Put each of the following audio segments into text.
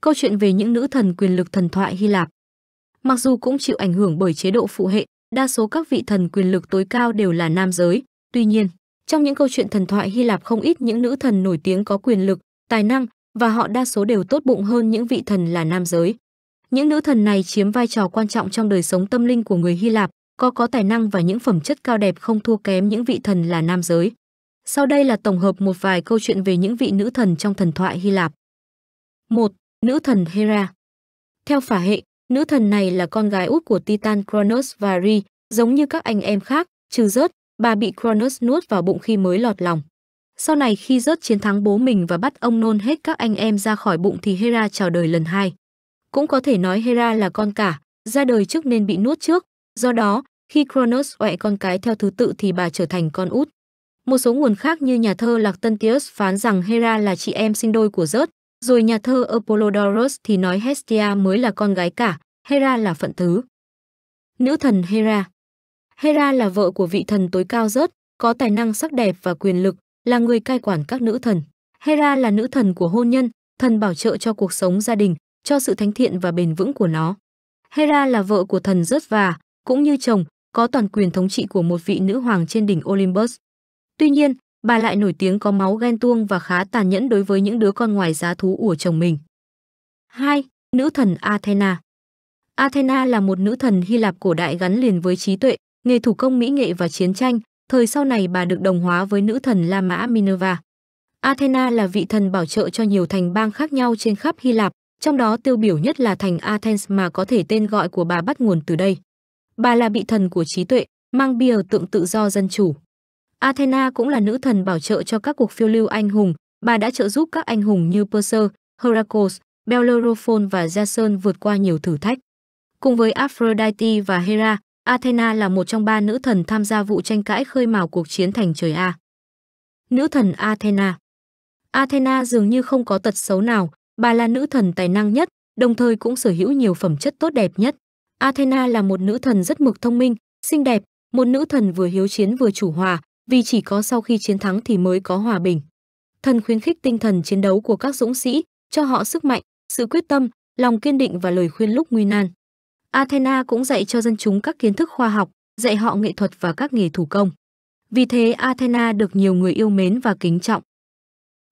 câu chuyện về những nữ thần quyền lực thần thoại Hy Lạp. Mặc dù cũng chịu ảnh hưởng bởi chế độ phụ hệ, đa số các vị thần quyền lực tối cao đều là nam giới, tuy nhiên, trong những câu chuyện thần thoại Hy Lạp không ít những nữ thần nổi tiếng có quyền lực, tài năng và họ đa số đều tốt bụng hơn những vị thần là nam giới. Những nữ thần này chiếm vai trò quan trọng trong đời sống tâm linh của người Hy Lạp, có có tài năng và những phẩm chất cao đẹp không thua kém những vị thần là nam giới. Sau đây là tổng hợp một vài câu chuyện về những vị nữ thần trong thần thoại Hy Lạp. 1 nữ thần Hera. Theo phả hệ, nữ thần này là con gái út của Titan Kronos và Ri, giống như các anh em khác, trừ rớt, bà bị Kronos nuốt vào bụng khi mới lọt lòng. Sau này khi rớt chiến thắng bố mình và bắt ông nôn hết các anh em ra khỏi bụng thì Hera chào đời lần hai. Cũng có thể nói Hera là con cả, ra đời trước nên bị nuốt trước, do đó, khi Kronos oẹ con cái theo thứ tự thì bà trở thành con út. Một số nguồn khác như nhà thơ Lạc Tân Tius phán rằng Hera là chị em sinh đôi của rớt, rồi nhà thơ Apollodorus thì nói Hestia mới là con gái cả, Hera là phận thứ. Nữ thần Hera Hera là vợ của vị thần tối cao rớt, có tài năng sắc đẹp và quyền lực, là người cai quản các nữ thần. Hera là nữ thần của hôn nhân, thần bảo trợ cho cuộc sống gia đình, cho sự thánh thiện và bền vững của nó. Hera là vợ của thần rớt và, cũng như chồng, có toàn quyền thống trị của một vị nữ hoàng trên đỉnh Olympus. Tuy nhiên, Bà lại nổi tiếng có máu ghen tuông và khá tàn nhẫn đối với những đứa con ngoài giá thú của chồng mình. 2. Nữ thần Athena Athena là một nữ thần Hy Lạp cổ đại gắn liền với trí tuệ, nghề thủ công mỹ nghệ và chiến tranh, thời sau này bà được đồng hóa với nữ thần La Mã Minerva. Athena là vị thần bảo trợ cho nhiều thành bang khác nhau trên khắp Hy Lạp, trong đó tiêu biểu nhất là thành Athens mà có thể tên gọi của bà bắt nguồn từ đây. Bà là vị thần của trí tuệ, mang bia tượng tự do dân chủ. Athena cũng là nữ thần bảo trợ cho các cuộc phiêu lưu anh hùng, bà đã trợ giúp các anh hùng như Perser, Heracles, Bellerophon và Jason vượt qua nhiều thử thách. Cùng với Aphrodite và Hera, Athena là một trong ba nữ thần tham gia vụ tranh cãi khơi mào cuộc chiến thành trời A. Nữ thần Athena Athena dường như không có tật xấu nào, bà là nữ thần tài năng nhất, đồng thời cũng sở hữu nhiều phẩm chất tốt đẹp nhất. Athena là một nữ thần rất mực thông minh, xinh đẹp, một nữ thần vừa hiếu chiến vừa chủ hòa, vì chỉ có sau khi chiến thắng thì mới có hòa bình. Thần khuyến khích tinh thần chiến đấu của các dũng sĩ, cho họ sức mạnh, sự quyết tâm, lòng kiên định và lời khuyên lúc nguy nan. Athena cũng dạy cho dân chúng các kiến thức khoa học, dạy họ nghệ thuật và các nghề thủ công. Vì thế Athena được nhiều người yêu mến và kính trọng.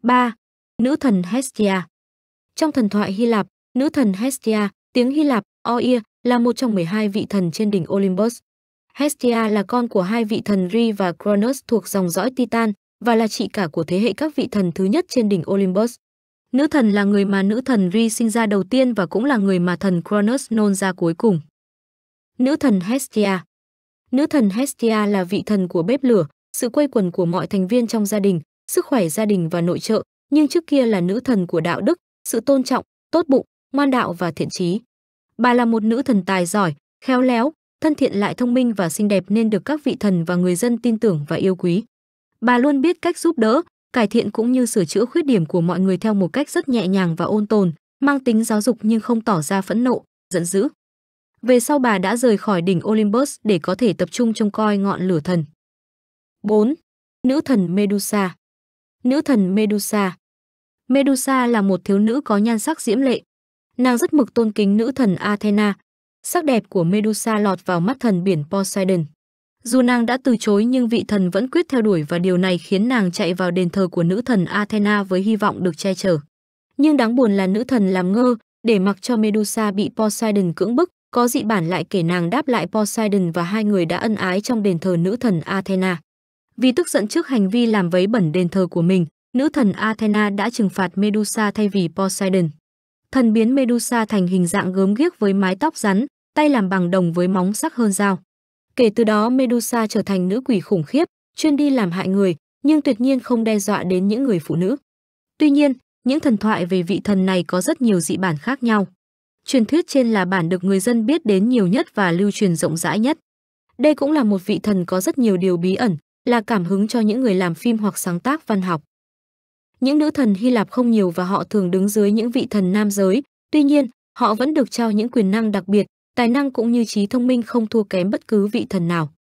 3. Nữ thần Hestia Trong thần thoại Hy Lạp, nữ thần Hestia, tiếng Hy Lạp, Oia, là một trong 12 vị thần trên đỉnh Olympus. Hestia là con của hai vị thần Ri và Cronus thuộc dòng dõi Titan và là chị cả của thế hệ các vị thần thứ nhất trên đỉnh Olympus. Nữ thần là người mà nữ thần Ri sinh ra đầu tiên và cũng là người mà thần Cronus nôn ra cuối cùng. Nữ thần Hestia Nữ thần Hestia là vị thần của bếp lửa, sự quây quần của mọi thành viên trong gia đình, sức khỏe gia đình và nội trợ, nhưng trước kia là nữ thần của đạo đức, sự tôn trọng, tốt bụng, ngoan đạo và thiện trí. Bà là một nữ thần tài giỏi, khéo léo, thân thiện lại thông minh và xinh đẹp nên được các vị thần và người dân tin tưởng và yêu quý. Bà luôn biết cách giúp đỡ, cải thiện cũng như sửa chữa khuyết điểm của mọi người theo một cách rất nhẹ nhàng và ôn tồn, mang tính giáo dục nhưng không tỏ ra phẫn nộ, giận dữ. Về sau bà đã rời khỏi đỉnh Olympus để có thể tập trung trông coi ngọn lửa thần. 4. Nữ thần Medusa Nữ thần Medusa Medusa là một thiếu nữ có nhan sắc diễm lệ. Nàng rất mực tôn kính nữ thần Athena, Sắc đẹp của Medusa lọt vào mắt thần biển Poseidon. Dù nàng đã từ chối nhưng vị thần vẫn quyết theo đuổi và điều này khiến nàng chạy vào đền thờ của nữ thần Athena với hy vọng được che chở. Nhưng đáng buồn là nữ thần làm ngơ, để mặc cho Medusa bị Poseidon cưỡng bức, có dị bản lại kể nàng đáp lại Poseidon và hai người đã ân ái trong đền thờ nữ thần Athena. Vì tức giận trước hành vi làm vấy bẩn đền thờ của mình, nữ thần Athena đã trừng phạt Medusa thay vì Poseidon. Thần biến Medusa thành hình dạng gớm ghiếc với mái tóc rắn, tay làm bằng đồng với móng sắc hơn dao. Kể từ đó Medusa trở thành nữ quỷ khủng khiếp, chuyên đi làm hại người, nhưng tuyệt nhiên không đe dọa đến những người phụ nữ. Tuy nhiên, những thần thoại về vị thần này có rất nhiều dị bản khác nhau. Truyền thuyết trên là bản được người dân biết đến nhiều nhất và lưu truyền rộng rãi nhất. Đây cũng là một vị thần có rất nhiều điều bí ẩn, là cảm hứng cho những người làm phim hoặc sáng tác văn học. Những nữ thần Hy Lạp không nhiều và họ thường đứng dưới những vị thần nam giới, tuy nhiên, họ vẫn được trao những quyền năng đặc biệt, tài năng cũng như trí thông minh không thua kém bất cứ vị thần nào.